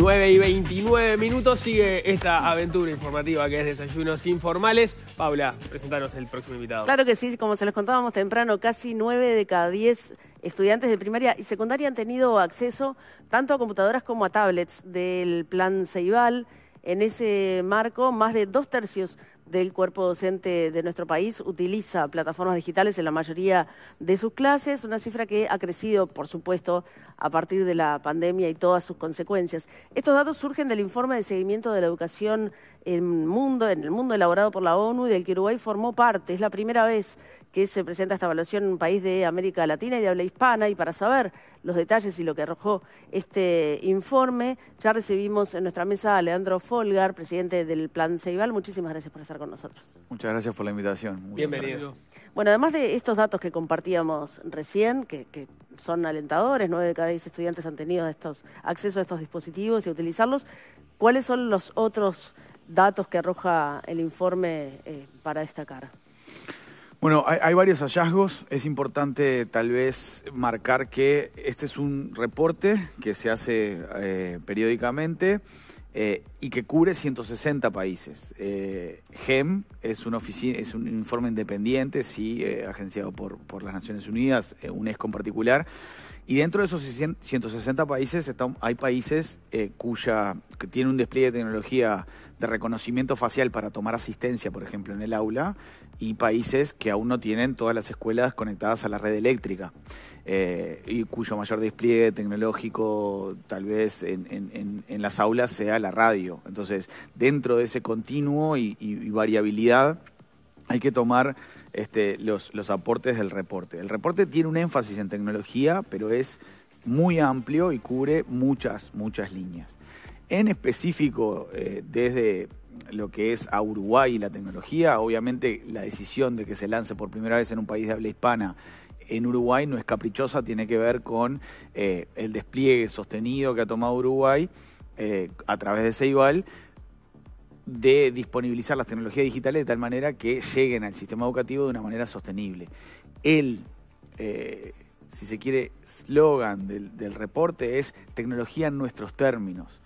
9 y 29 minutos sigue esta aventura informativa que es Desayunos Informales. Paula, presentanos el próximo invitado. Claro que sí, como se los contábamos temprano, casi 9 de cada 10 estudiantes de primaria y secundaria han tenido acceso tanto a computadoras como a tablets del plan Ceibal. En ese marco, más de dos tercios del cuerpo docente de nuestro país utiliza plataformas digitales en la mayoría de sus clases, una cifra que ha crecido, por supuesto, a partir de la pandemia y todas sus consecuencias. Estos datos surgen del informe de seguimiento de la educación en, mundo, en el mundo elaborado por la ONU y del que Uruguay formó parte. Es la primera vez que se presenta esta evaluación en un país de América Latina y de habla hispana. Y para saber los detalles y lo que arrojó este informe, ya recibimos en nuestra mesa a Leandro Folgar, presidente del Plan Ceibal. Muchísimas gracias por estar con nosotros. Muchas gracias por la invitación. Bienvenido. Bueno, además de estos datos que compartíamos recién, que, son alentadores, nueve de cada diez estudiantes han tenido estos, acceso a estos dispositivos y utilizarlos, ¿cuáles son los otros datos que arroja el informe eh, para destacar? Bueno, hay, varios hallazgos. Es importante tal vez marcar que este es un reporte que se hace eh, periódicamente eh, y que cubre 160 países. Eh, GEM es, una oficina, es un informe independiente, sí, eh, agenciado por, por, las Naciones Unidas, UNESCO en particular. Y dentro de esos 160 países hay países cuya, que tienen un despliegue de tecnología de reconocimiento facial para tomar asistencia, por ejemplo, en el aula, y países que aún no tienen todas las escuelas conectadas a la red eléctrica, eh, y cuyo mayor despliegue tecnológico tal vez en, en, las aulas sea la radio. Entonces, dentro de ese continuo y, variabilidad, hay que tomar este, los, los aportes del reporte. El reporte tiene un énfasis en tecnología, pero es muy amplio y cubre muchas, muchas líneas en específico eh, desde lo que es a Uruguay y la tecnología, obviamente la decisión de que se lance por primera vez en un país de habla hispana en Uruguay no es caprichosa, tiene que ver con eh, el despliegue sostenido que ha tomado Uruguay eh, a través de Ceibal de disponibilizar las tecnologías digitales de tal manera que lleguen al sistema educativo de una manera sostenible. El, si se quiere, slogan del reporte es tecnología en nuestros términos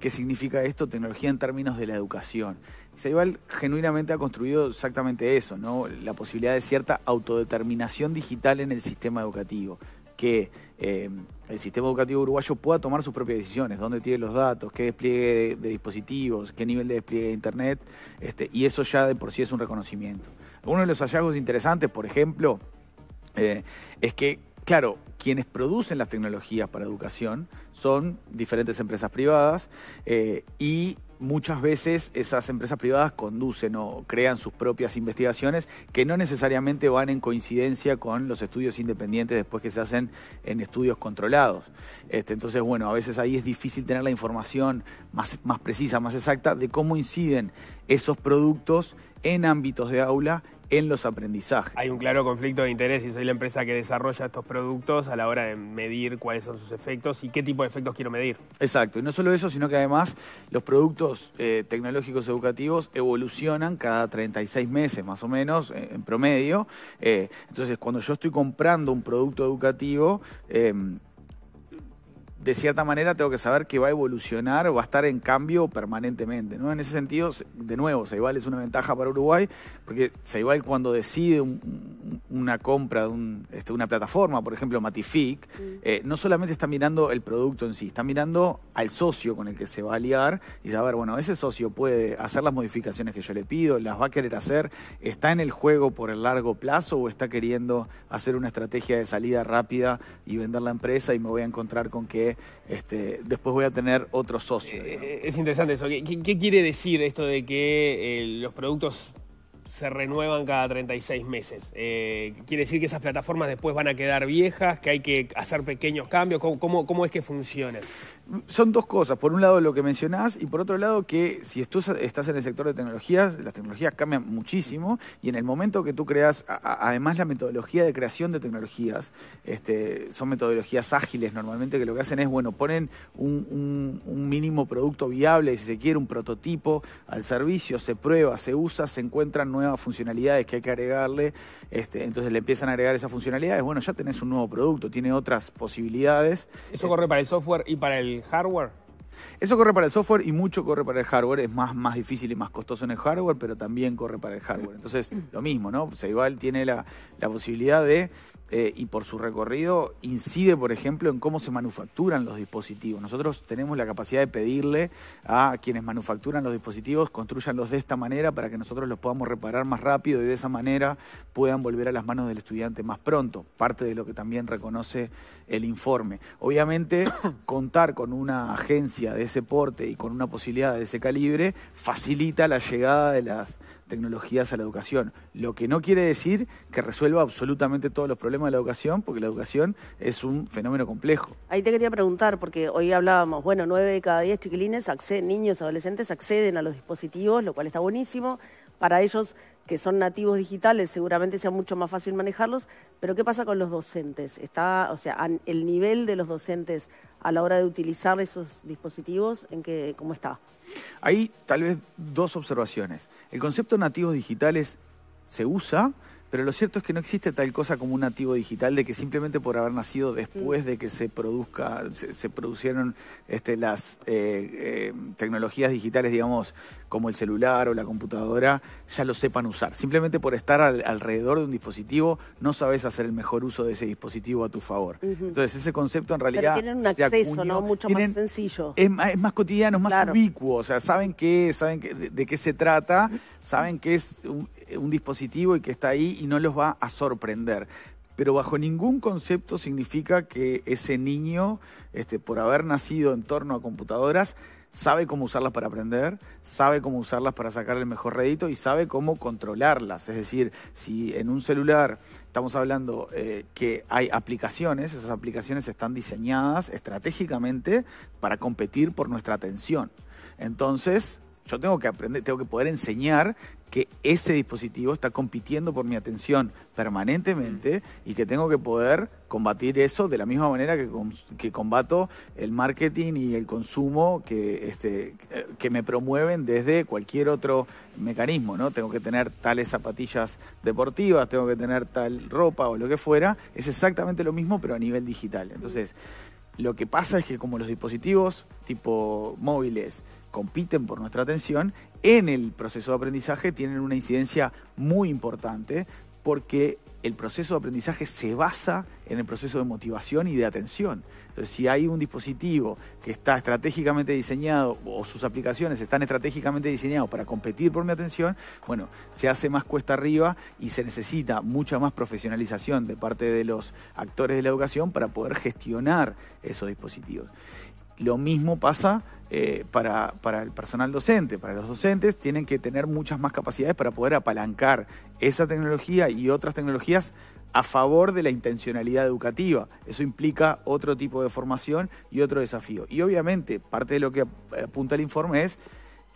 qué significa esto, tecnología en términos de la educación. Seibal genuinamente ha construido exactamente eso, ¿no? la posibilidad de cierta autodeterminación digital en el sistema educativo, que eh, el sistema educativo uruguayo pueda tomar sus propias decisiones, dónde tiene los datos, qué despliegue de, dispositivos, qué nivel de despliegue de Internet, este, y eso ya de por sí es un reconocimiento. Uno de los hallazgos interesantes, por ejemplo, eh, es que claro, quienes producen las tecnologías para educación son diferentes empresas privadas eh, y muchas veces esas empresas privadas conducen o crean sus propias investigaciones que no necesariamente van en coincidencia con los estudios independientes después que se hacen en estudios controlados. Este, entonces, bueno, a veces ahí es difícil tener la información más, más precisa, más exacta de cómo inciden esos productos en ámbitos de aula en los aprendizajes. Hay un claro conflicto de interés y soy la empresa que desarrolla estos productos a la hora de medir cuáles son sus efectos y qué tipo de efectos quiero medir. Exacto, y no solo eso, sino que además los productos eh, tecnológicos educativos evolucionan cada 36 meses más o menos eh, en promedio. Eh, entonces, cuando yo estoy comprando un producto educativo, de cierta manera tengo que saber que va a evolucionar o va a estar en cambio permanentemente. ¿no? En ese sentido, de nuevo, Ceibal es una ventaja para Uruguay, porque Ceibal cuando decide una compra de este, una plataforma, por ejemplo Matific, eh, no solamente está mirando el producto en sí, está mirando al socio con el que se va a liar y saber, bueno, ese socio puede hacer las modificaciones que yo le pido, las va a querer hacer, está en el juego por el largo plazo o está queriendo hacer una estrategia de salida rápida y vender la empresa y me voy a encontrar con que este, después voy a tener otro socio. Eh, eh, es interesante eso. ¿Qué, quiere decir esto de que eh, los productos se renuevan cada 36 meses? ¿Quiere decir que esas plataformas después van a quedar viejas, que hay que hacer pequeños cambios? ¿Cómo, cómo es que funciona? son dos cosas. Por un lado, lo que mencionás, y por otro lado, que si tú estás en el sector de tecnologías, las tecnologías cambian muchísimo, y en el momento que tú creas, además, la metodología de creación de tecnologías, este, son metodologías ágiles normalmente, que lo que hacen es, bueno, ponen un, mínimo producto viable, si se quiere, un prototipo al servicio, se prueba, se usa, se encuentran nuevas funcionalidades que hay que agregarle, este, entonces le empiezan a agregar esas funcionalidades, bueno, ya tenés un nuevo producto, tiene otras posibilidades. Eso corre para el software y para el hardware eso corre para el software y mucho corre para el hardware. Es más, más difícil y más costoso en el hardware, pero también corre para el hardware. Entonces, mm. lo mismo, ¿no? Seibal tiene la, posibilidad de, eh, y por su recorrido, incide, por ejemplo, en cómo se manufacturan los dispositivos. Nosotros tenemos la capacidad de pedirle a quienes manufacturan los dispositivos, construyanlos de esta manera para que nosotros los podamos reparar más rápido y de esa manera puedan volver a las manos del estudiante más pronto. Parte de lo que también reconoce el informe. Obviamente, contar con una agencia de ese porte y con una posibilidad de ese calibre facilita la llegada de las tecnologías a la educación. Lo que no quiere decir que resuelva absolutamente todos los problemas de la educación, porque la educación es un fenómeno complejo. Ahí te quería preguntar, porque hoy hablábamos, bueno, nueve de cada diez chiquilines, acceden, niños, adolescentes acceden a los dispositivos, lo cual está buenísimo. Para ellos que son nativos digitales, seguramente sea mucho más fácil manejarlos, pero ¿qué pasa con los docentes? Está, o sea, el nivel de los docentes a la hora de utilizar esos dispositivos, ¿en qué, cómo está? Hay tal vez dos observaciones. El concepto nativos digitales se usa, pero lo cierto es que no existe tal cosa como un nativo digital de que simplemente por haber nacido después de que se produzca, se, producieron este, las eh, eh, tecnologías digitales, digamos, como el celular o la computadora, ya lo sepan usar. Simplemente por estar alrededor de un dispositivo, no sabes hacer el mejor uso de ese dispositivo a tu favor. Entonces ese concepto en realidad... Pero tienen un acceso, ¿no? Mucho más sencillo. Es, más cotidiano, es más ubicuo, o sea, saben qué, saben de, de qué se trata, saben que es, eh, un dispositivo y que está ahí y no los va a sorprender. Pero bajo ningún concepto significa que ese niño, este, por haber nacido en torno a computadoras, sabe cómo usarlas para aprender, sabe cómo usarlas para sacar el mejor rédito y sabe cómo controlarlas. Es decir, si en un celular estamos hablando eh, que hay aplicaciones, esas aplicaciones están diseñadas estratégicamente para competir por nuestra atención. Entonces, yo tengo que aprender, tengo que poder enseñar que ese dispositivo está compitiendo por mi atención permanentemente mm. y que tengo que poder combatir eso de la misma manera que, combato el marketing y el consumo que, este, que me promueven desde cualquier otro mecanismo, ¿no? Tengo que tener tales zapatillas deportivas, tengo que tener tal ropa o lo que fuera. Es exactamente lo mismo, pero a nivel digital. Entonces, lo que pasa es que como los dispositivos tipo móviles compiten por nuestra atención, en el proceso de aprendizaje tienen una incidencia muy importante porque el proceso de aprendizaje se basa en el proceso de motivación y de atención. Entonces, si hay un dispositivo que está estratégicamente diseñado o sus aplicaciones están estratégicamente diseñados para competir por mi atención, bueno, se hace más cuesta arriba y se necesita mucha más profesionalización de parte de los actores de la educación para poder gestionar esos dispositivos. Lo mismo pasa eh, para, para, el personal docente. Para los docentes tienen que tener muchas más capacidades para poder apalancar esa tecnología y otras tecnologías a favor de la intencionalidad educativa. Eso implica otro tipo de formación y otro desafío. Y obviamente parte de lo que apunta el informe es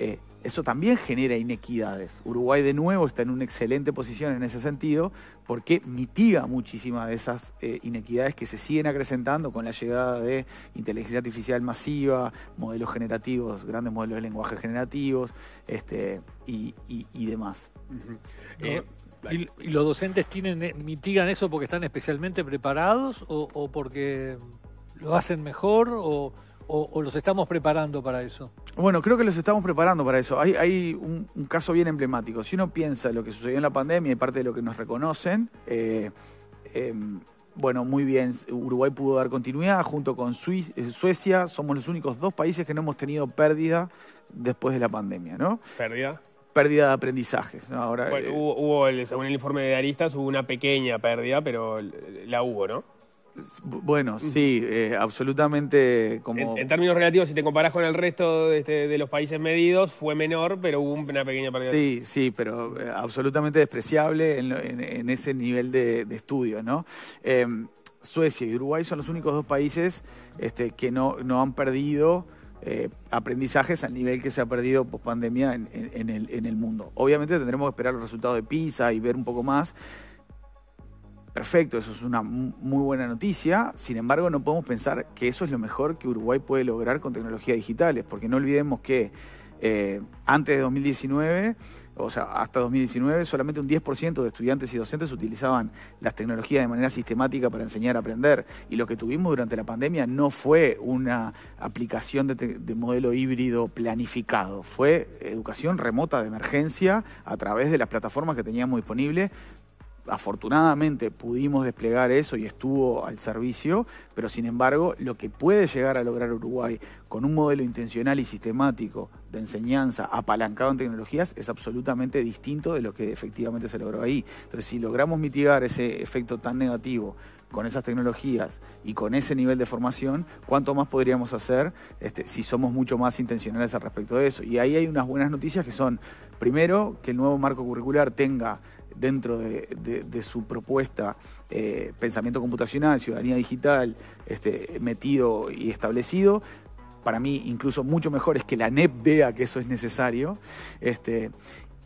eh, eso también genera inequidades. Uruguay de nuevo está en una excelente posición en ese sentido porque mitiga muchísimas de esas eh, inequidades que se siguen acrecentando con la llegada de inteligencia artificial masiva, modelos generativos, grandes modelos de lenguaje generativos este, y, demás. Eh, y, los docentes tienen mitigan eso porque están especialmente preparados o, o porque lo hacen mejor o o, los estamos preparando para eso? Bueno, creo que los estamos preparando para eso. Hay, un, caso bien emblemático. Si uno piensa lo que sucedió en la pandemia y parte de lo que nos reconocen, eh, em, bueno, muy bien, Uruguay pudo dar continuidad junto con eh, Suecia. Somos los únicos dos países que no hemos tenido pérdida después de la pandemia, ¿no? ¿Pérdida? pérdida de aprendizajes. Ahora, bueno, eh, hubo, según el informe de Aristas, hubo una pequeña pérdida, pero la hubo, ¿no? Bueno, sí, eh, absolutamente como... En, términos relativos, si te comparas con el resto este, de, los países medidos, fue menor, pero hubo una pequeña pérdida. Sí, sí, pero eh, absolutamente despreciable en, ese nivel de, de estudio, ¿no? Em, Suecia y Uruguay son los únicos dos países este, que no, no han perdido... Eh, aprendizajes al nivel que se ha perdido post pandemia el, en, el, mundo. Obviamente tendremos que esperar los resultados de PISA y ver un poco más, Perfecto, eso es una muy buena noticia. Sin embargo, no podemos pensar que eso es lo mejor que Uruguay puede lograr con tecnologías digitales, porque no olvidemos que eh, antes de 2019, o sea, hasta 2019, solamente un 10% de estudiantes y docentes utilizaban las tecnologías de manera sistemática para enseñar a aprender. Y lo que tuvimos durante la pandemia no fue una aplicación de, de modelo híbrido planificado, fue educación remota de emergencia a través de las plataformas que teníamos disponibles afortunadamente pudimos desplegar eso y estuvo al servicio, pero sin embargo lo que puede llegar a lograr Uruguay con un modelo intencional y sistemático de enseñanza apalancado en tecnologías es absolutamente distinto de lo que efectivamente se logró ahí. Entonces si logramos mitigar ese efecto tan negativo con esas tecnologías y con ese nivel de formación, ¿cuánto más podríamos hacer este, si somos mucho más intencionales al respecto de eso? Y ahí hay unas buenas noticias que son, primero, que el nuevo marco curricular tenga dentro de, su propuesta eh, pensamiento computacional, ciudadanía digital, este, metido y establecido, para mí incluso mucho mejor es que la NEP vea que eso es necesario. Este,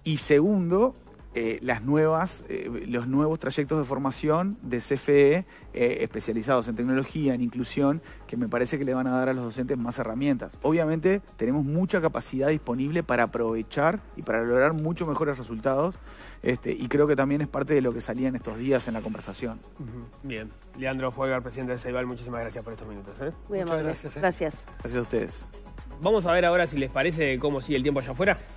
y segundo, eh, las nuevas, eh, los nuevos trayectos de formación de CFE eh, especializados en tecnología, en inclusión, que me parece que le van a dar a los docentes más herramientas. Obviamente tenemos mucha capacidad disponible para aprovechar y para lograr mucho mejores resultados este, y creo que también es parte de lo que salía en estos días en la conversación. Bien. Leandro Fuegar, presidente de Ceibal, muchísimas gracias por estos minutos. Muy Muchas amable. Gracias, gracias. Gracias a ustedes. Vamos a ver ahora si les parece cómo sigue el tiempo allá afuera.